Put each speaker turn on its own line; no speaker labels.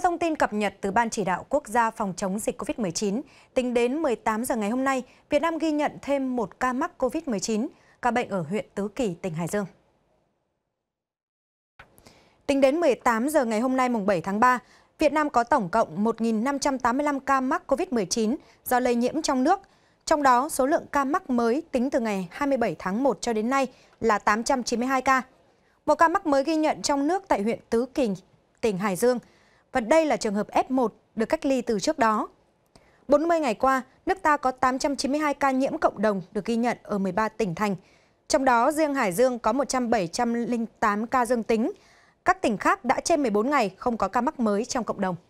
Theo thông tin cập nhật từ Ban Chỉ đạo Quốc gia phòng chống dịch COVID-19, tính đến 18 giờ ngày hôm nay, Việt Nam ghi nhận thêm một ca mắc COVID-19, ca bệnh ở huyện Tứ Kỳ, tỉnh Hải Dương. Tính đến 18 giờ ngày hôm nay mùng 7 tháng 3, Việt Nam có tổng cộng 1.585 ca mắc COVID-19 do lây nhiễm trong nước. Trong đó, số lượng ca mắc mới tính từ ngày 27 tháng 1 cho đến nay là 892 ca. Một ca mắc mới ghi nhận trong nước tại huyện Tứ Kỳ, tỉnh Hải Dương – và đây là trường hợp F1 được cách ly từ trước đó. 40 ngày qua, nước ta có 892 ca nhiễm cộng đồng được ghi nhận ở 13 tỉnh thành. Trong đó, riêng Hải Dương có 1708 ca dương tính. Các tỉnh khác đã trên 14 ngày không có ca mắc mới trong cộng đồng.